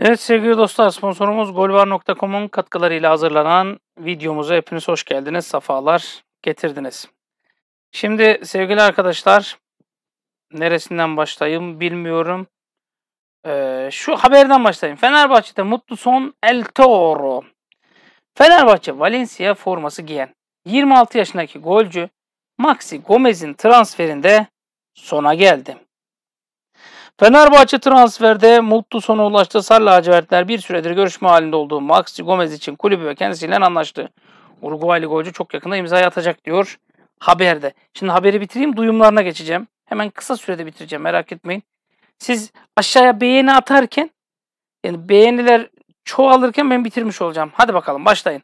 Evet sevgili dostlar sponsorumuz golvar.com'un katkılarıyla hazırlanan videomuza hepiniz hoş geldiniz. Safalar getirdiniz. Şimdi sevgili arkadaşlar neresinden başlayayım bilmiyorum. Ee, şu haberden başlayayım. Fenerbahçe'de mutlu son El Toro. Fenerbahçe Valencia forması giyen 26 yaşındaki golcü Maxi Gomez'in transferinde sona geldi. Fenerbahçe transferde mutlu sona ulaştı. Sarla lacivertler bir süredir görüşme halinde olduğu Maxi Gomez için kulübü ve kendisiyle anlaştı. Uruguaylı golcü çok yakında imza atacak diyor haberde. Şimdi haberi bitireyim duyumlarına geçeceğim. Hemen kısa sürede bitireceğim merak etmeyin. Siz aşağıya beğeni atarken yani beğeniler çoğalırken ben bitirmiş olacağım. Hadi bakalım başlayın.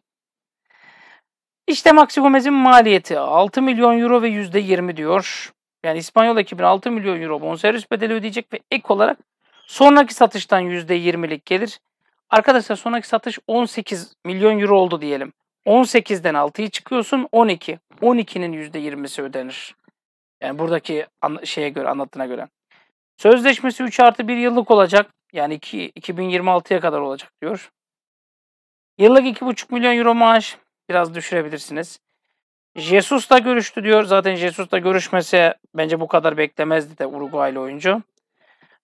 İşte Maxi Gomez'in maliyeti 6 milyon euro ve %20 diyor. Yani İspanyol ekibine 6 milyon euro bonservis bedeli ödeyecek ve ek olarak sonraki satıştan %20'lik gelir. Arkadaşlar sonraki satış 18 milyon euro oldu diyelim. 18'den 6'yı çıkıyorsun 12. 12'nin %20'si ödenir. Yani buradaki şeye göre anlattığına göre. Sözleşmesi 3 artı 1 yıllık olacak. Yani 2, 2026'ya kadar olacak diyor. Yıllık 2,5 milyon euro maaş biraz düşürebilirsiniz. Jesus'la görüştü diyor. Zaten Jesus'la görüşmese bence bu kadar beklemezdi de Uruguaylı oyuncu.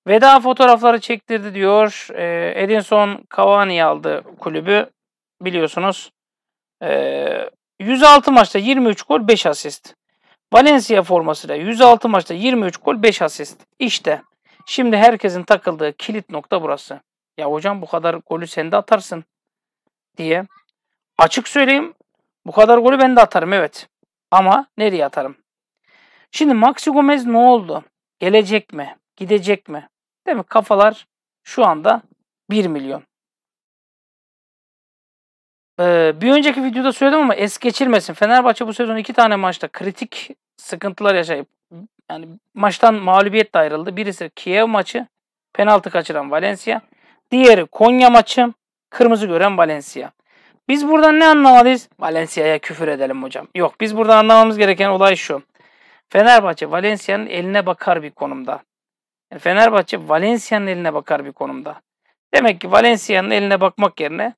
Veda fotoğrafları çektirdi diyor. E, Edinson Cavani aldı kulübü. Biliyorsunuz. 106 ee, maçta 23 gol 5 asist. Valencia formasıyla 106 maçta 23 gol 5 asist. İşte şimdi herkesin takıldığı kilit nokta burası. Ya hocam bu kadar golü sen de atarsın diye. Açık söyleyeyim bu kadar golü ben de atarım evet. Ama nereye atarım? Şimdi Maxi Gomez ne oldu? Gelecek mi? Gidecek mi? Değil mi? Kafalar şu anda 1 milyon. Ee, bir önceki videoda söyledim ama es geçirmesin. Fenerbahçe bu sezon iki tane maçta kritik sıkıntılar yaşayıp yani maçtan mağlubiyetle ayrıldı. Birisi Kiev maçı, penaltı kaçıran Valencia. Diğeri Konya maçı, kırmızı gören Valencia. Biz buradan ne anlamalıyız? Valencia'ya küfür edelim hocam. Yok biz buradan anlamamız gereken olay şu. Fenerbahçe Valencia'nın eline bakar bir konumda. Yani e, Fenerbahçe Valencia'nın eline bakar bir konumda. Demek ki Valencia'nın eline bakmak yerine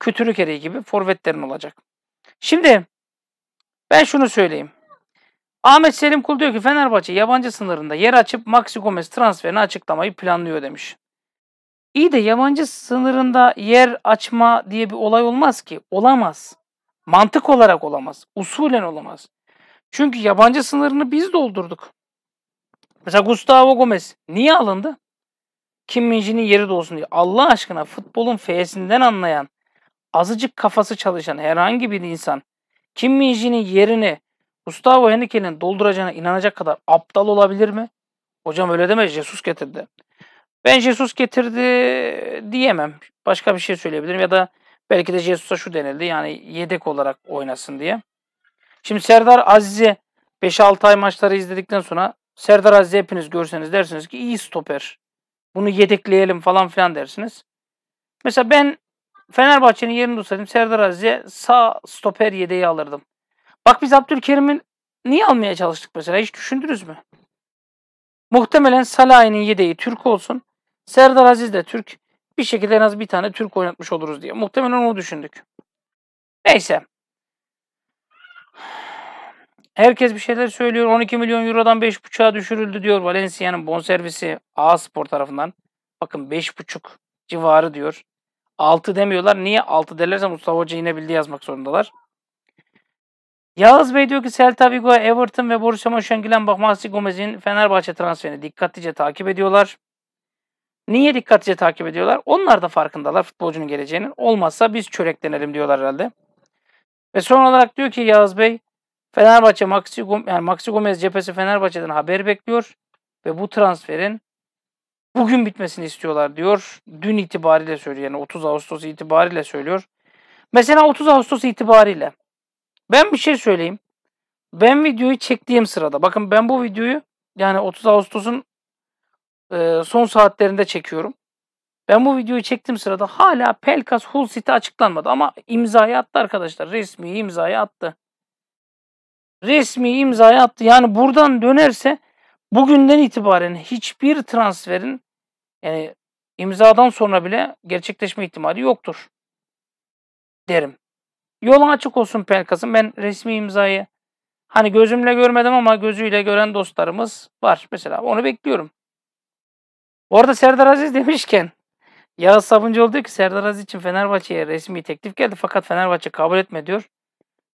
kötülük eriği gibi forvetlerin olacak. Şimdi ben şunu söyleyeyim. Ahmet Selim Kul diyor ki Fenerbahçe yabancı sınırında yer açıp Maxi Gomez transferini açıklamayı planlıyor demiş. İyi de yabancı sınırında yer açma diye bir olay olmaz ki. Olamaz. Mantık olarak olamaz. Usulen olamaz. Çünkü yabancı sınırını biz doldurduk. Mesela Gustavo Gomez niye alındı? Kim Minji'nin yeri de olsun diye. Allah aşkına futbolun feyesinden anlayan, azıcık kafası çalışan herhangi bir insan Kim Minji'nin yerini Gustavo Henrique'nin dolduracağına inanacak kadar aptal olabilir mi? Hocam öyle deme Jesus getirdi. Ben Jesus getirdi diyemem. Başka bir şey söyleyebilirim ya da belki de Jesus'a şu denildi yani yedek olarak oynasın diye. Şimdi Serdar Aziz'e 5-6 ay maçları izledikten sonra Serdar Aziz'i hepiniz görseniz dersiniz ki iyi stoper. Bunu yedekleyelim falan filan dersiniz. Mesela ben Fenerbahçe'nin yerini tutsaydım Serdar Aziz'e sağ stoper yedeği alırdım. Bak biz Abdülkerim'i niye almaya çalıştık mesela hiç düşündünüz mü? Muhtemelen Salah'ın yedeği Türk olsun. Serdar Aziz de Türk. Bir şekilde en az bir tane Türk oynatmış oluruz diye. Muhtemelen onu düşündük. Neyse. Herkes bir şeyler söylüyor. 12 milyon eurodan 5.5'a düşürüldü diyor Valencia'nın bonservisi A Spor tarafından. Bakın 5.5 civarı diyor. 6 demiyorlar. Niye 6 derlerse Mustafa Hoca yine bildi yazmak zorundalar. Yağız Bey diyor ki Celta Vigo, Everton ve Borussia Mönchengladbach Maxi Gomez'in Fenerbahçe transferini dikkatlice takip ediyorlar. Niye dikkatlice takip ediyorlar? Onlar da farkındalar futbolcunun geleceğinin. Olmazsa biz çöreklenelim diyorlar herhalde. Ve son olarak diyor ki Yağız Bey Fenerbahçe Maxi, yani Maxi Gomez cephesi Fenerbahçe'den haber bekliyor ve bu transferin bugün bitmesini istiyorlar diyor. Dün itibariyle söylüyor yani 30 Ağustos itibariyle söylüyor. Mesela 30 Ağustos itibariyle ben bir şey söyleyeyim. Ben videoyu çektiğim sırada bakın ben bu videoyu yani 30 Ağustos'un e, son saatlerinde çekiyorum. Ben bu videoyu çektiğim sırada hala Pelkas Hull City açıklanmadı ama imzayı attı arkadaşlar. Resmi imzayı attı. Resmi imzayı attı. Yani buradan dönerse bugünden itibaren hiçbir transferin yani imzadan sonra bile gerçekleşme ihtimali yoktur derim. Yolun açık olsun Pelkas'ın. Ben resmi imzayı hani gözümle görmedim ama gözüyle gören dostlarımız var. Mesela onu bekliyorum. Orada Serdar Aziz demişken Yağız Sabuncuoğlu diyor ki Serdar Aziz için Fenerbahçe'ye resmi teklif geldi fakat Fenerbahçe kabul etme diyor.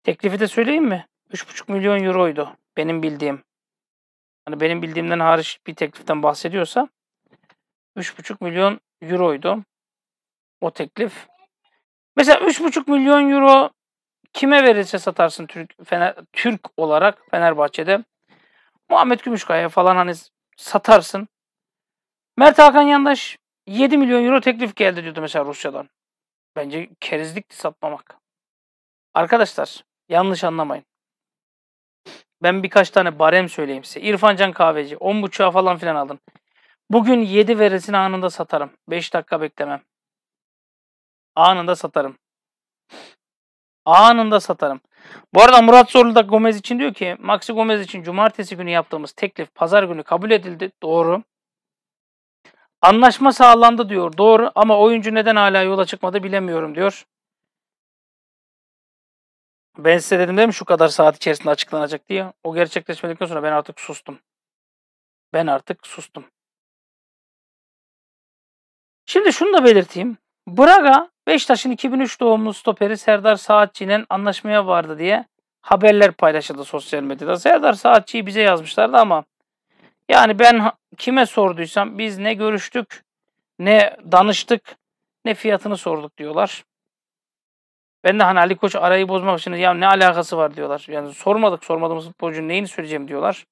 Teklifi de söyleyeyim mi? 3,5 milyon euroydu benim bildiğim. Hani benim bildiğimden hariç bir tekliften bahsediyorsa 3,5 milyon euroydu o teklif. Mesela 3,5 milyon euro kime verirse satarsın Türk Fener, Türk olarak Fenerbahçe'de. Muhammed Gümüşkaya falan hani satarsın. Mert Hakan Yandaş 7 milyon euro teklif geldi diyordu mesela Rusya'dan. Bence kerizlikti satmamak. Arkadaşlar yanlış anlamayın. Ben birkaç tane barem söyleyeyim size. İrfancan Kahveci 10.5'a falan filan aldım. Bugün 7 veresini anında satarım. 5 dakika beklemem. Anında satarım. Anında satarım. Bu arada Murat Zorlu da Gomez için diyor ki Maxi Gomez için cumartesi günü yaptığımız teklif pazar günü kabul edildi. Doğru. Anlaşma sağlandı diyor. Doğru ama oyuncu neden hala yola çıkmadı bilemiyorum diyor. Ben size dedim değil mi şu kadar saat içerisinde açıklanacak diye. O gerçekleşmedikten sonra ben artık sustum. Ben artık sustum. Şimdi şunu da belirteyim. Braga Beşiktaş'ın 2003 doğumlu stoperi Serdar Saatçı'yla anlaşmaya vardı diye haberler paylaşıldı sosyal medyada. Serdar Saatçı'yı bize yazmışlardı ama yani ben kime sorduysam biz ne görüştük, ne danıştık, ne fiyatını sorduk diyorlar. Ben de hani Ali Koç arayı bozmak için ya ne alakası var diyorlar. Yani sormadık sormadığımız futbolcunun neyini söyleyeceğim diyorlar.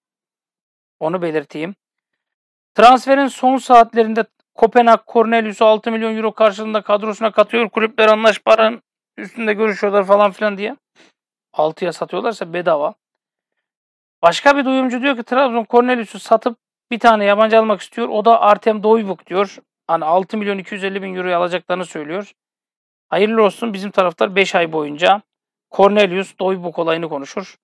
Onu belirteyim. Transferin son saatlerinde Kopenhag Cornelius'u 6 milyon euro karşılığında kadrosuna katıyor. Kulüpler anlaşmaların üstünde görüşüyorlar falan filan diye. 6'ya satıyorlarsa bedava. Başka bir duyumcu diyor ki Trabzon Cornelius'u satıp bir tane yabancı almak istiyor. O da Artem Doyvuk diyor. Hani 6 milyon 250 bin euroya alacaklarını söylüyor. Hayırlı olsun bizim taraftar 5 ay boyunca Cornelius Doybuk olayını konuşur.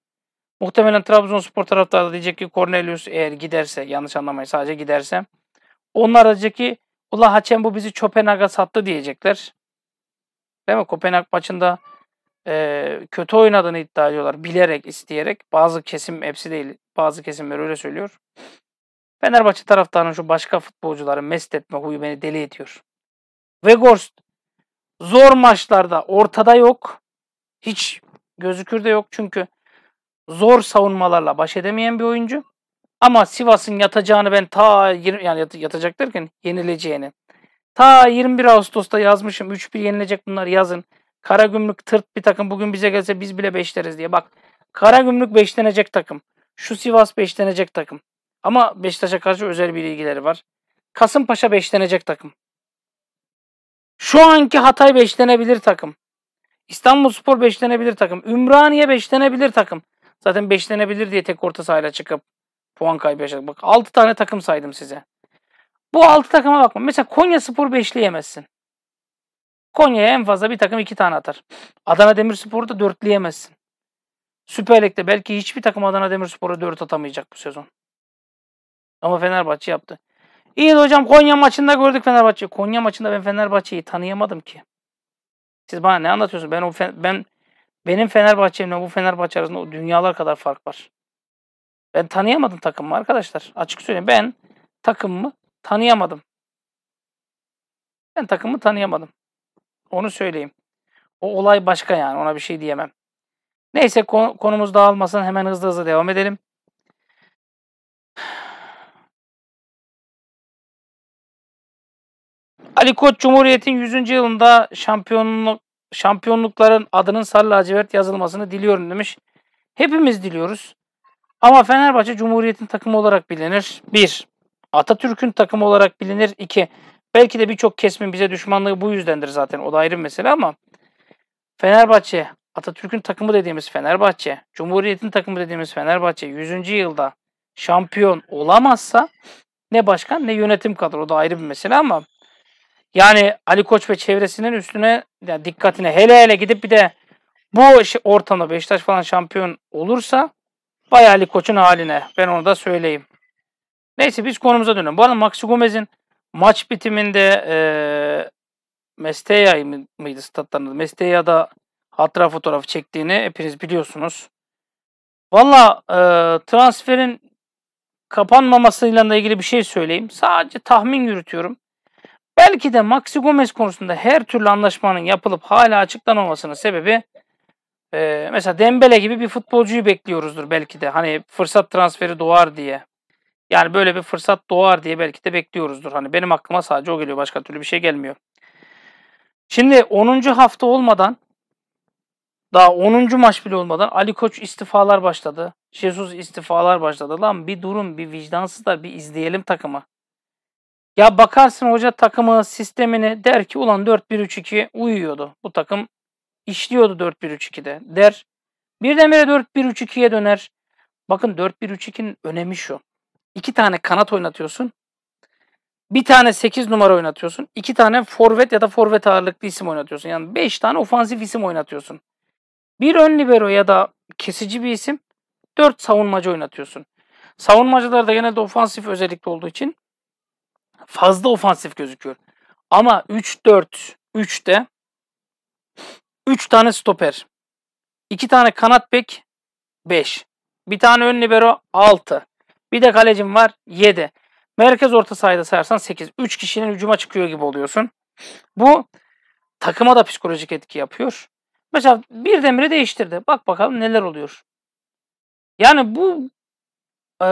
Muhtemelen Trabzonspor taraftarı da diyecek ki Cornelius eğer giderse yanlış anlamayın sadece giderse. Onlar diyecek ki ula Haçem bu bizi Kopenhag'a sattı diyecekler. Değil mi? Kopenhag maçında e, kötü oynadığını iddia ediyorlar. Bilerek, isteyerek. Bazı kesim, hepsi değil. Bazı kesimler öyle söylüyor. Fenerbahçe taraftarının şu başka futbolcuları mest etme huyu beni deli ediyor. Weghorst zor maçlarda ortada yok. Hiç gözükür de yok çünkü zor savunmalarla baş edemeyen bir oyuncu. Ama Sivas'ın yatacağını ben ta 20, yani yat, yatacak derken yenileceğini. Ta 21 Ağustos'ta yazmışım. 3-1 yenilecek bunlar yazın. Kara Gümrük tırt bir takım bugün bize gelse biz bile beşleriz diye. Bak Kara Gümrük beşlenecek takım. Şu Sivas beşlenecek takım. Ama Beşiktaş'a karşı özel bir ilgileri var. Kasımpaşa beşlenecek takım. Şu anki Hatay beşlenebilir takım. İstanbul Spor beşlenebilir takım. Ümraniye beşlenebilir takım. Zaten beşlenebilir diye tek orta sahaya çıkıp puan kaybı yaşadık. Bak 6 tane takım saydım size. Bu 6 takıma bakma. Mesela Konya Spor beşleyemezsin. Konya'ya en fazla bir takım iki tane atar. Adana Demirspor'u da dörtleyemezsin. Süper Lig'de belki hiçbir takım Adana Demirspor'a dört atamayacak bu sezon. Ama Fenerbahçe yaptı. İyi de hocam Konya maçında gördük Fenerbahçe. Konya maçında ben Fenerbahçe'yi tanıyamadım ki. Siz bana ne anlatıyorsunuz? Ben o ben benim Fenerbahçe'mle bu Fenerbahçe arasında o dünyalar kadar fark var. Ben tanıyamadım takımı arkadaşlar. Açık söyleyeyim ben takımımı tanıyamadım. Ben takımı tanıyamadım. Onu söyleyeyim. O olay başka yani ona bir şey diyemem. Neyse konumuz dağılmasın hemen hızlı hızlı devam edelim. Ali Koç Cumhuriyet'in 100. yılında şampiyonluk şampiyonlukların adının sarı lacivert yazılmasını diliyorum demiş. Hepimiz diliyoruz. Ama Fenerbahçe Cumhuriyet'in takımı olarak bilinir. 1. Atatürk'ün takımı olarak bilinir. 2. Belki de birçok kesimin bize düşmanlığı bu yüzdendir zaten. O da ayrı bir mesele ama Fenerbahçe, Atatürk'ün takımı dediğimiz Fenerbahçe, Cumhuriyet'in takımı dediğimiz Fenerbahçe 100. yılda şampiyon olamazsa ne başkan ne yönetim kadar. O da ayrı bir mesele ama yani Ali Koç ve çevresinin üstüne yani dikkatine hele hele gidip bir de bu ortamda Beşiktaş falan şampiyon olursa bayağı Ali Koç'un haline. Ben onu da söyleyeyim. Neyse biz konumuza dönelim. Bu arada Maxi Gomez'in Maç bitiminde e, Mesteya mıydı statların adı? Mesteya'da hatıra fotoğrafı çektiğini hepiniz biliyorsunuz. Valla e, transferin kapanmamasıyla ilgili bir şey söyleyeyim. Sadece tahmin yürütüyorum. Belki de Maxi Gomez konusunda her türlü anlaşmanın yapılıp hala açıklanmamasının sebebi e, mesela Dembele gibi bir futbolcuyu bekliyoruzdur belki de. Hani fırsat transferi doğar diye. Yani böyle bir fırsat doğar diye belki de bekliyoruzdur. Hani benim aklıma sadece o geliyor. Başka türlü bir şey gelmiyor. Şimdi 10. hafta olmadan daha 10. maç bile olmadan Ali Koç istifalar başladı. Jesus istifalar başladı. Lan bir durum bir vicdansız da bir izleyelim takımı. Ya bakarsın hoca takımı sistemini der ki ulan 4-1-3-2 uyuyordu. Bu takım işliyordu 4-1-3-2'de der. Birdenbire 4-1-3-2'ye döner. Bakın 4-1-3-2'nin önemi şu iki tane kanat oynatıyorsun. Bir tane 8 numara oynatıyorsun. iki tane forvet ya da forvet ağırlıklı isim oynatıyorsun. Yani 5 tane ofansif isim oynatıyorsun. Bir ön libero ya da kesici bir isim. 4 savunmacı oynatıyorsun. Savunmacılar da genelde ofansif özellikle olduğu için fazla ofansif gözüküyor. Ama 3-4 3'te 3 tane stoper. 2 tane kanat bek 5. Bir tane ön libero 6. Bir de kalecim var 7. Merkez orta sahada sayarsan 8. 3 kişinin hücuma çıkıyor gibi oluyorsun. Bu takıma da psikolojik etki yapıyor. Mesela bir demiri değiştirdi. Bak bakalım neler oluyor. Yani bu e,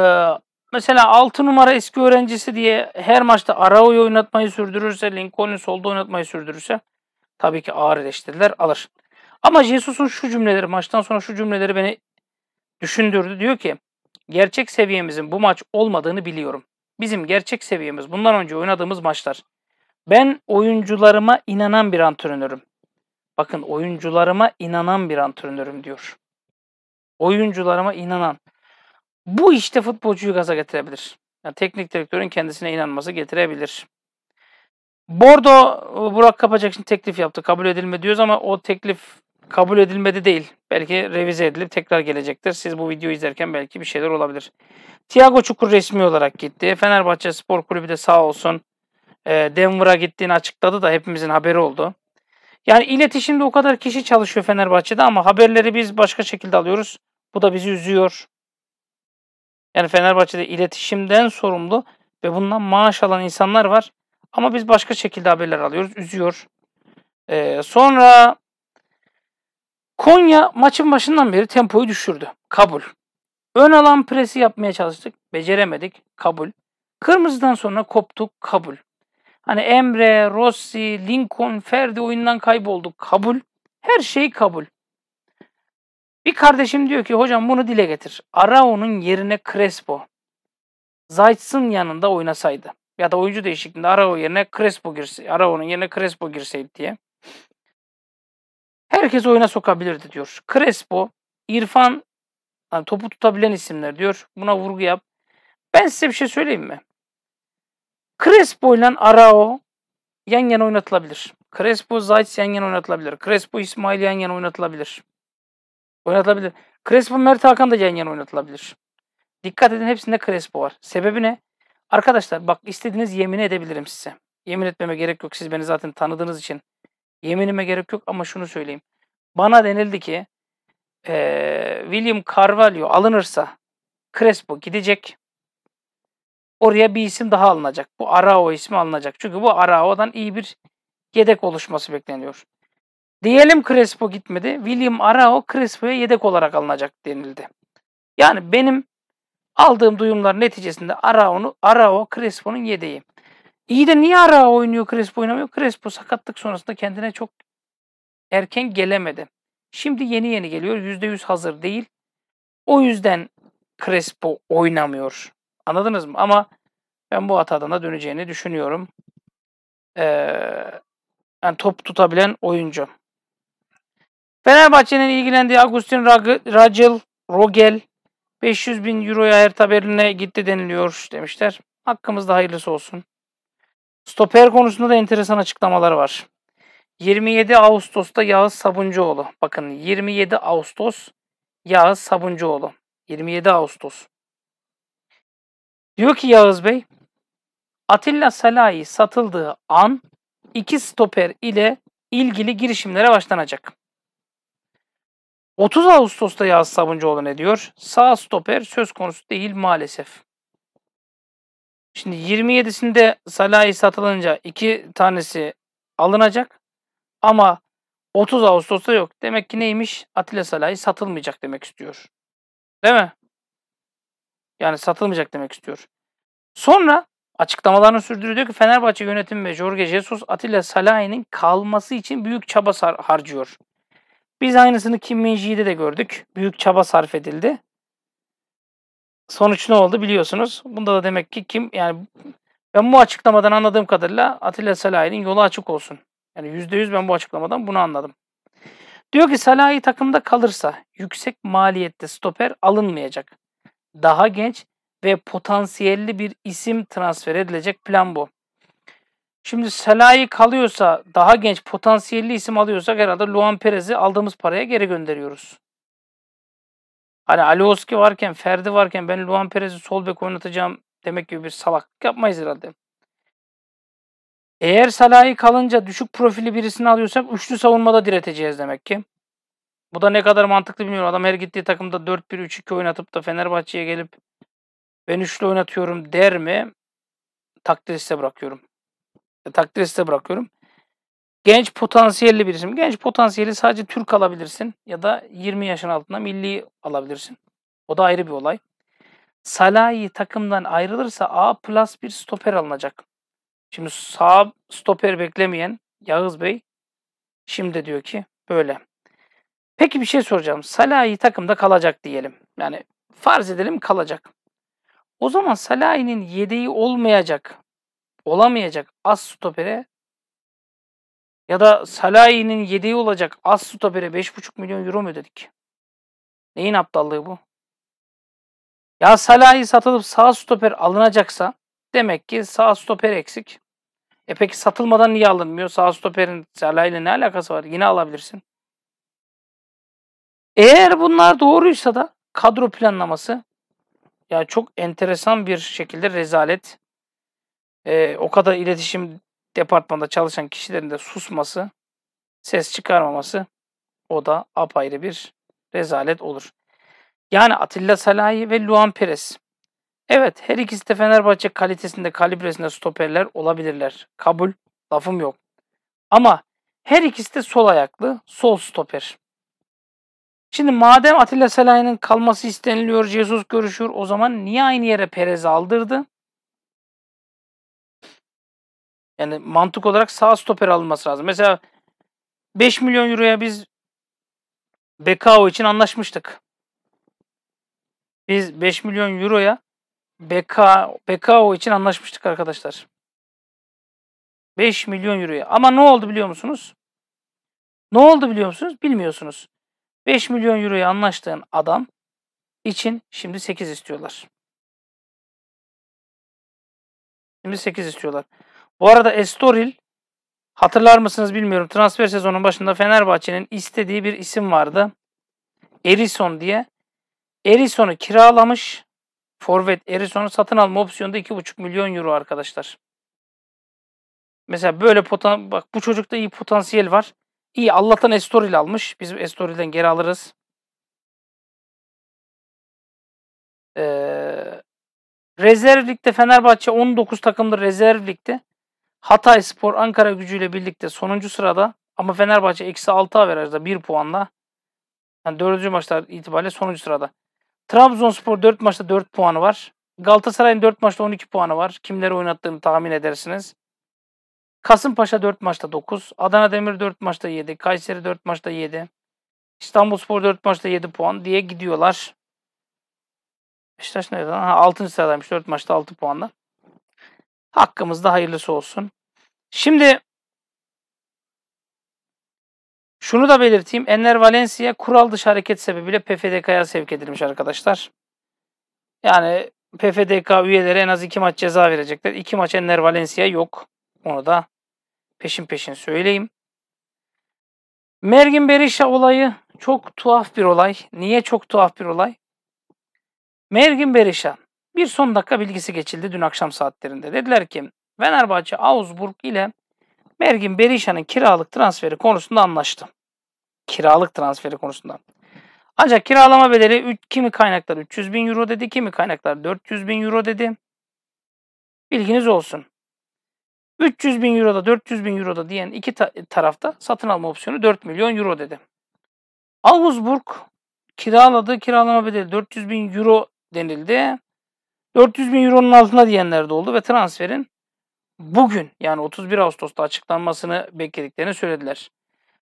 mesela 6 numara eski öğrencisi diye her maçta Arao'yu oynatmayı sürdürürse, Lincoln'u solda oynatmayı sürdürürse tabii ki ağır eleştiriler alır. Ama Jesus'un şu cümleleri, maçtan sonra şu cümleleri beni düşündürdü. Diyor ki gerçek seviyemizin bu maç olmadığını biliyorum. Bizim gerçek seviyemiz bundan önce oynadığımız maçlar. Ben oyuncularıma inanan bir antrenörüm. Bakın oyuncularıma inanan bir antrenörüm diyor. Oyuncularıma inanan. Bu işte futbolcuyu gaza getirebilir. Yani teknik direktörün kendisine inanması getirebilir. Bordo Burak Kapacak için teklif yaptı. Kabul edilme diyoruz ama o teklif kabul edilmedi değil. Belki revize edilip tekrar gelecektir. Siz bu videoyu izlerken belki bir şeyler olabilir. Thiago Çukur resmi olarak gitti. Fenerbahçe Spor Kulübü de sağ olsun e, Denver'a gittiğini açıkladı da hepimizin haberi oldu. Yani iletişimde o kadar kişi çalışıyor Fenerbahçe'de ama haberleri biz başka şekilde alıyoruz. Bu da bizi üzüyor. Yani Fenerbahçe'de iletişimden sorumlu ve bundan maaş alan insanlar var. Ama biz başka şekilde haberler alıyoruz. Üzüyor. Ee, sonra Konya maçın başından beri tempoyu düşürdü. Kabul. Ön alan presi yapmaya çalıştık. Beceremedik. Kabul. Kırmızıdan sonra koptuk. Kabul. Hani Emre, Rossi, Lincoln, Ferdi oyundan kaybolduk. Kabul. Her şey kabul. Bir kardeşim diyor ki hocam bunu dile getir. Arao'nun yerine Crespo. Zayt'sın yanında oynasaydı. Ya da oyuncu değişikliğinde Arao yerine Crespo girse, Arao'nun yerine Crespo girseydi diye herkes oyuna sokabilirdi diyor. Crespo, İrfan yani topu tutabilen isimler diyor. Buna vurgu yap. Ben size bir şey söyleyeyim mi? Crespo ile Arao yan yana oynatılabilir. Crespo Zayt yan yana oynatılabilir. Crespo İsmail yan yana oynatılabilir. Oynatılabilir. Crespo Mert Hakan da yan yana oynatılabilir. Dikkat edin hepsinde Crespo var. Sebebi ne? Arkadaşlar bak istediğiniz yemin edebilirim size. Yemin etmeme gerek yok. Siz beni zaten tanıdığınız için Yeminime gerek yok ama şunu söyleyeyim. Bana denildi ki e, William Carvalho alınırsa Crespo gidecek. Oraya bir isim daha alınacak. Bu Arao ismi alınacak. Çünkü bu Arao'dan iyi bir yedek oluşması bekleniyor. Diyelim Crespo gitmedi. William Arao Crespo'ya yedek olarak alınacak denildi. Yani benim aldığım duyumlar neticesinde Arao'nu Arao Crespo'nun yedeği. İyi de niye ara oynuyor Crespo oynamıyor? Crespo sakatlık sonrasında kendine çok erken gelemedi. Şimdi yeni yeni geliyor. %100 hazır değil. O yüzden Crespo oynamıyor. Anladınız mı? Ama ben bu hatadan da döneceğini düşünüyorum. Ee, yani top tutabilen oyuncu. Fenerbahçe'nin ilgilendiği Agustin Ragil, Rogel 500 bin euroya Hertha Berlin'e gitti deniliyor demişler. Hakkımızda hayırlısı olsun. Stoper konusunda da enteresan açıklamalar var. 27 Ağustos'ta Yağız Sabuncuoğlu. Bakın 27 Ağustos Yağız Sabuncuoğlu. 27 Ağustos. Diyor ki Yağız Bey, Atilla Salahi satıldığı an iki stoper ile ilgili girişimlere başlanacak. 30 Ağustos'ta Yağız Sabuncuoğlu ne diyor? Sağ stoper söz konusu değil maalesef. Şimdi 27'sinde Salah'ı satılınca iki tanesi alınacak ama 30 Ağustos'ta yok. Demek ki neymiş? Atilla Salah'ı satılmayacak demek istiyor. Değil mi? Yani satılmayacak demek istiyor. Sonra açıklamalarını sürdürüyor. ki Fenerbahçe yönetimi ve Jorge Jesus Atilla Salah'ın kalması için büyük çaba harcıyor. Biz aynısını Kim Minji'de de gördük. Büyük çaba sarf edildi sonuç ne oldu biliyorsunuz. Bunda da demek ki kim yani ben bu açıklamadan anladığım kadarıyla Atilla Salahi'nin yolu açık olsun. Yani %100 ben bu açıklamadan bunu anladım. Diyor ki Salahi takımda kalırsa yüksek maliyette stoper alınmayacak. Daha genç ve potansiyelli bir isim transfer edilecek plan bu. Şimdi Salahi kalıyorsa daha genç potansiyelli isim alıyorsak herhalde Luan Perez'i aldığımız paraya geri gönderiyoruz. Hani Alioski varken, Ferdi varken ben Luan Perez'i sol bek oynatacağım demek gibi bir salaklık yapmayız herhalde. Eğer Salah'ı kalınca düşük profili birisini alıyorsak üçlü savunmada direteceğiz demek ki. Bu da ne kadar mantıklı bilmiyorum. Adam her gittiği takımda 4-1-3-2 oynatıp da Fenerbahçe'ye gelip ben üçlü oynatıyorum der mi? Takdir size bırakıyorum. E, takdir size bırakıyorum. Genç potansiyelli bir isim. Genç potansiyeli sadece Türk alabilirsin ya da 20 yaşın altında milli alabilirsin. O da ayrı bir olay. Salahi takımdan ayrılırsa A plus bir stoper alınacak. Şimdi sağ stoper beklemeyen Yağız Bey şimdi diyor ki böyle. Peki bir şey soracağım. Salahi takımda kalacak diyelim. Yani farz edelim kalacak. O zaman Salahi'nin yedeği olmayacak, olamayacak az stopere ya da Salahi'nin yedeği olacak az stopere 5,5 milyon euro mu ödedik? Neyin aptallığı bu? Ya Salahi satılıp sağ stoper alınacaksa demek ki sağ stoper eksik. E peki satılmadan niye alınmıyor? Sağ stoperin Salah ile ne alakası var? Yine alabilirsin. Eğer bunlar doğruysa da kadro planlaması ya çok enteresan bir şekilde rezalet. E, o kadar iletişim departmanda çalışan kişilerin de susması, ses çıkarmaması o da apayrı bir rezalet olur. Yani Atilla Salahi ve Luan Perez. Evet her ikisi de Fenerbahçe kalitesinde kalibresinde stoperler olabilirler. Kabul lafım yok. Ama her ikisi de sol ayaklı sol stoper. Şimdi madem Atilla Selahi'nin kalması isteniliyor, Jesus görüşür o zaman niye aynı yere Perez aldırdı? Yani mantık olarak sağ stoper alınması lazım. Mesela 5 milyon euroya biz Bekao için anlaşmıştık. Biz 5 milyon euroya Beka, Bekao için anlaşmıştık arkadaşlar. 5 milyon euroya. Ama ne oldu biliyor musunuz? Ne oldu biliyor musunuz? Bilmiyorsunuz. 5 milyon euroya anlaştığın adam için şimdi 8 istiyorlar. Şimdi 8 istiyorlar. Bu arada Estoril hatırlar mısınız bilmiyorum. Transfer sezonun başında Fenerbahçe'nin istediği bir isim vardı. Erison diye. Erison'u kiralamış. Forvet Erison'u satın alma opsiyonda 2,5 milyon euro arkadaşlar. Mesela böyle potan bak bu çocukta iyi potansiyel var. İyi Allah'tan Estoril almış. Biz Estoril'den geri alırız. Ee, rezerv ligde Fenerbahçe 19 takımdır rezerv ligde. Hatay Spor Ankara gücüyle birlikte sonuncu sırada ama Fenerbahçe eksi 6 averajda 1 puanla yani 4. maçlar itibariyle sonuncu sırada. Trabzonspor 4 maçta 4 puanı var. Galatasaray'ın 4 maçta 12 puanı var. Kimleri oynattığını tahmin edersiniz. Kasımpaşa 4 maçta 9. Adana Demir 4 maçta 7. Kayseri 4 maçta 7. İstanbulspor 4 maçta 7 puan diye gidiyorlar. Beşiktaş nerede lan? Ha, 6. sıradaymış 4 maçta 6 puanla. Hakkımızda hayırlısı olsun. Şimdi şunu da belirteyim. Enner Valencia kural dışı hareket sebebiyle PFDK'ya sevk edilmiş arkadaşlar. Yani PFDK üyeleri en az iki maç ceza verecekler. İki maç Enner Valencia yok. Onu da peşin peşin söyleyeyim. Mergin Berisha olayı çok tuhaf bir olay. Niye çok tuhaf bir olay? Mergin Berisha bir son dakika bilgisi geçildi dün akşam saatlerinde. Dediler ki Fenerbahçe Augsburg ile Mergin Berisha'nın kiralık transferi konusunda anlaştı. Kiralık transferi konusunda. Ancak kiralama bedeli üç, kimi kaynaklar 300 bin euro dedi, kimi kaynaklar 400 bin euro dedi. Bilginiz olsun. 300 bin euroda 400 bin euroda diyen iki ta- tarafta satın alma opsiyonu 4 milyon euro dedi. Augsburg kiraladığı kiralama bedeli 400 bin euro denildi. 400 bin euronun altında diyenler de oldu ve transferin bugün yani 31 Ağustos'ta açıklanmasını beklediklerini söylediler.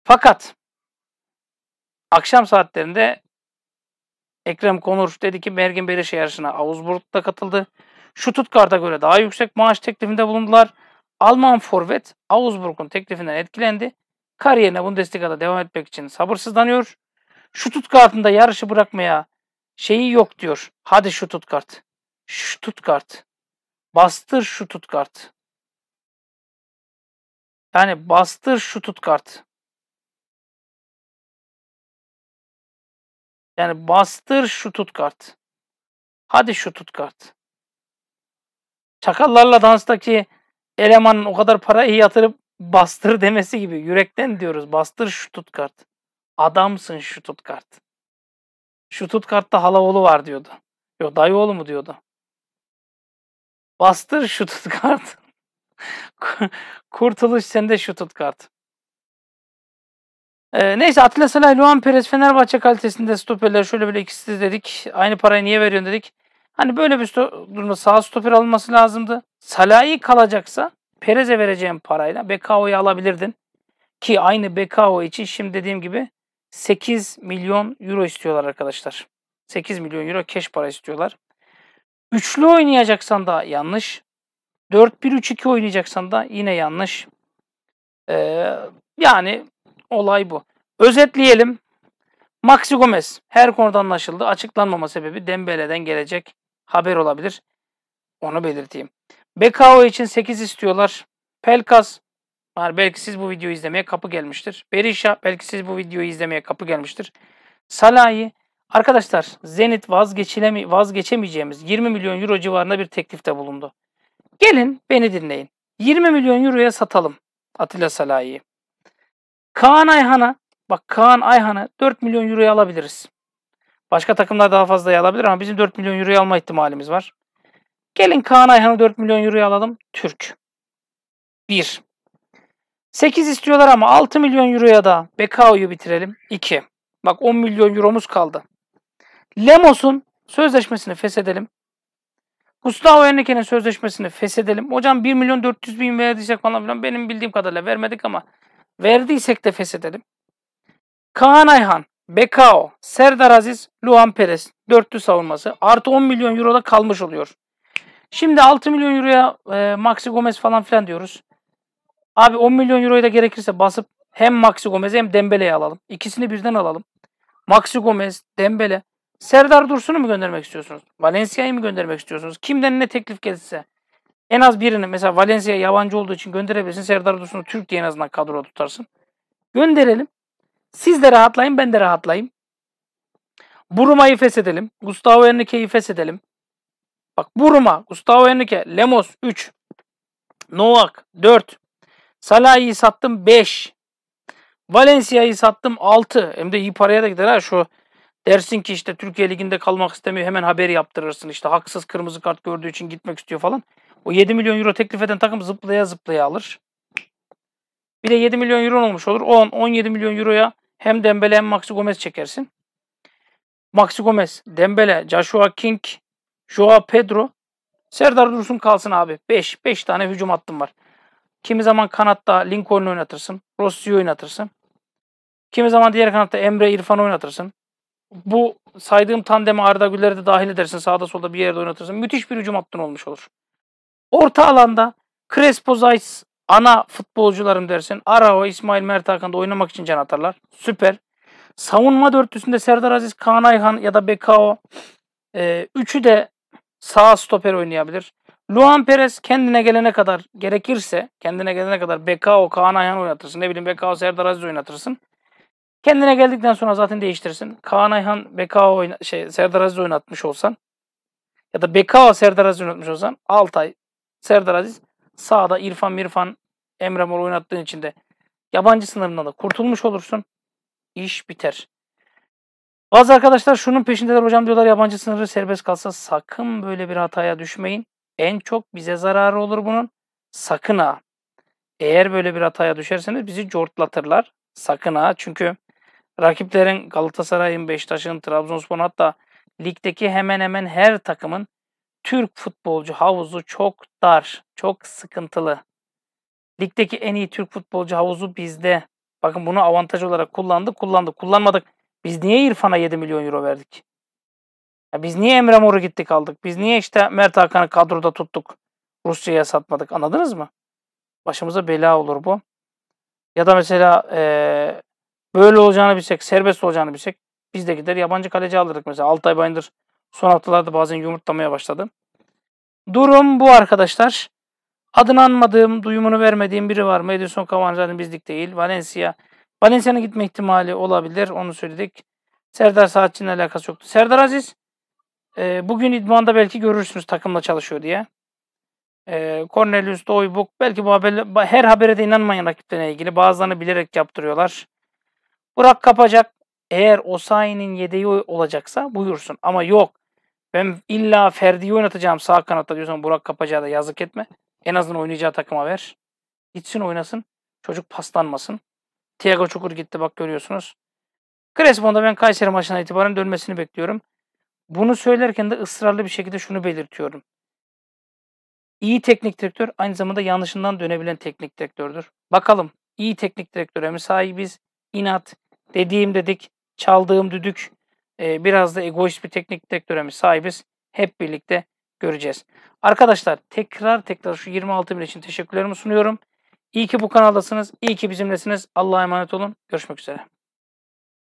Fakat akşam saatlerinde Ekrem Konur dedi ki Bergen Bereşe yarışına Augsburg'da katıldı. Stuttgart'a göre daha yüksek maaş teklifinde bulundular. Alman forvet Augsburg'un teklifinden etkilendi. Kariyerine Bundesliga'da devam etmek için sabırsızlanıyor. Stuttgart'ın da yarışı bırakmaya şeyi yok diyor. Hadi Stuttgart. Stuttgart. Bastır Stuttgart. Yani bastır Stuttgart. Yani bastır Stuttgart. Hadi Stuttgart. Çakallarla danstaki elemanın o kadar para iyi yatırıp bastır demesi gibi yürekten diyoruz. Bastır Stuttgart. Adamsın Stuttgart. Stuttgart'ta hala halavolu var diyordu. Yok dayı oğlu mu diyordu. Bastır şutut kart. Kurtuluş sende şutut kart. Ee, neyse Atilla Salay, Luan Perez, Fenerbahçe kalitesinde stoperler şöyle böyle ikisi dedik. Aynı parayı niye veriyorsun dedik. Hani böyle bir durumda sağ stoper alınması lazımdı. Salah'ı kalacaksa Perez'e vereceğim parayla Bekao'yu alabilirdin. Ki aynı Bekao için şimdi dediğim gibi 8 milyon euro istiyorlar arkadaşlar. 8 milyon euro keş para istiyorlar. Üçlü oynayacaksan da yanlış. 4-1-3-2 oynayacaksan da yine yanlış. Ee, yani olay bu. Özetleyelim. Maxi Gomez her konuda anlaşıldı. Açıklanmama sebebi Dembele'den gelecek haber olabilir. Onu belirteyim. Bekao için 8 istiyorlar. Pelkas var. Belki siz bu videoyu izlemeye kapı gelmiştir. Berisha belki siz bu videoyu izlemeye kapı gelmiştir. Salahi Arkadaşlar Zenit vazgeçileme, vazgeçemeyeceğimiz 20 milyon euro civarında bir teklifte bulundu. Gelin beni dinleyin. 20 milyon euroya satalım Atilla Salahi'yi. Kaan Ayhan'a bak Kaan Ayhan'a 4 milyon euroya alabiliriz. Başka takımlar daha fazla alabilir ama bizim 4 milyon euroya alma ihtimalimiz var. Gelin Kaan Ayhan'a 4 milyon euroya alalım. Türk. 1. 8 istiyorlar ama 6 milyon euroya da Bekao'yu bitirelim. 2. Bak 10 milyon euromuz kaldı. Lemos'un sözleşmesini feshedelim. Gustavo Henrique'nin sözleşmesini feshedelim. Hocam 1 milyon 400 bin verdiysek falan filan benim bildiğim kadarıyla vermedik ama verdiysek de feshedelim. Kaan Ayhan, Bekao, Serdar Aziz, Luan Perez dörtlü savunması. Artı 10 milyon euroda kalmış oluyor. Şimdi 6 milyon euroya e, Maxi Gomez falan filan diyoruz. Abi 10 milyon euroya da gerekirse basıp hem Maxi Gomez hem Dembele'yi alalım. İkisini birden alalım. Maxi Gomez, Dembele. Serdar Dursun'u mu göndermek istiyorsunuz? Valencia'yı mı göndermek istiyorsunuz? Kimden ne teklif gelirse. En az birini mesela Valencia yabancı olduğu için gönderebilirsin. Serdar Dursun'u Türk diye en azından kadro tutarsın. Gönderelim. Siz de rahatlayın ben de rahatlayayım. Buruma'yı feshedelim. Gustavo Henrique'yi feshedelim. Bak Buruma, Gustavo Henrique, Lemos 3. Novak 4. Salah'ı sattım 5. Valencia'yı sattım 6. Hem de iyi paraya da gider ha şu Dersin ki işte Türkiye Ligi'nde kalmak istemiyor hemen haber yaptırırsın. İşte haksız kırmızı kart gördüğü için gitmek istiyor falan. O 7 milyon euro teklif eden takım zıplaya zıplaya alır. Bir de 7 milyon euro olmuş olur. 10-17 milyon euroya hem Dembele hem Maxi Gomez çekersin. Maxi Gomez, Dembele, Joshua King, Joao Pedro, Serdar Dursun kalsın abi. 5 5 tane hücum hattım var. Kimi zaman kanatta Lincoln oynatırsın. Rossi'yi oynatırsın. Kimi zaman diğer kanatta Emre İrfan oynatırsın bu saydığım tandemi Arda Güler'i de dahil edersin. Sağda solda bir yerde oynatırsın. Müthiş bir hücum hattın olmuş olur. Orta alanda Crespo Zayt ana futbolcularım dersin. Arao, İsmail Mert Hakan'da oynamak için can atarlar. Süper. Savunma dörtlüsünde Serdar Aziz, Kaan Ayhan ya da Bekao. E, üçü de sağ stoper oynayabilir. Luan Perez kendine gelene kadar gerekirse kendine gelene kadar Bekao, Kaan Ayhan oynatırsın. Ne bileyim Bekao, Serdar Aziz oynatırsın. Kendine geldikten sonra zaten değiştirsin. Kaan Ayhan Bekao oyna, şey, Serdar Aziz oynatmış olsan ya da Bekao Serdar Aziz oynatmış olsan Altay Serdar Aziz sağda İrfan Mirfan Emre Mor oynattığın için de yabancı sınırından da kurtulmuş olursun. İş biter. Bazı arkadaşlar şunun peşindeler hocam diyorlar yabancı sınırı serbest kalsa sakın böyle bir hataya düşmeyin. En çok bize zararı olur bunun. Sakın ha. Eğer böyle bir hataya düşerseniz bizi cortlatırlar. Sakın ha. Çünkü Rakiplerin Galatasaray'ın, Beşiktaş'ın, Trabzonspor'un hatta ligdeki hemen hemen her takımın Türk futbolcu havuzu çok dar, çok sıkıntılı. Ligdeki en iyi Türk futbolcu havuzu bizde. Bakın bunu avantaj olarak kullandık, kullandık. Kullanmadık. Biz niye İrfan'a 7 milyon euro verdik? Ya biz niye Emre Mor'u gittik aldık? Biz niye işte Mert Hakan'ı kadroda tuttuk? Rusya'ya satmadık. Anladınız mı? Başımıza bela olur bu. Ya da mesela e, Böyle olacağını bilsek, serbest olacağını bilsek biz de gider yabancı kaleci alırdık mesela. Altay Bayındır son haftalarda bazen yumurtlamaya başladı. Durum bu arkadaşlar. Adını anmadığım, duyumunu vermediğim biri var mı? Edison Cavani zaten bizlik değil. Valencia. Valencia'nın gitme ihtimali olabilir. Onu söyledik. Serdar Saatçı'nın alakası yoktu. Serdar Aziz e, bugün idmanda belki görürsünüz takımla çalışıyor diye. E, Cornelius Doybuk belki bu haberle, her habere de inanmayan rakiplerine ilgili. Bazılarını bilerek yaptırıyorlar. Burak kapacak. Eğer Osayi'nin yedeği olacaksa buyursun. Ama yok. Ben illa Ferdi'yi oynatacağım sağ kanatta diyorsan Burak kapacağı da yazık etme. En azından oynayacağı takıma ver. Gitsin oynasın. Çocuk paslanmasın. Thiago Çukur gitti bak görüyorsunuz. Crespo'nun ben Kayseri maçına itibaren dönmesini bekliyorum. Bunu söylerken de ısrarlı bir şekilde şunu belirtiyorum. İyi teknik direktör aynı zamanda yanlışından dönebilen teknik direktördür. Bakalım iyi teknik direktöre mi sahibiz inat, dediğim dedik, çaldığım düdük, e, biraz da egoist bir teknik direktöre sahibiz? Hep birlikte göreceğiz. Arkadaşlar tekrar tekrar şu 26 bin için teşekkürlerimi sunuyorum. İyi ki bu kanaldasınız, iyi ki bizimlesiniz. Allah'a emanet olun. Görüşmek üzere.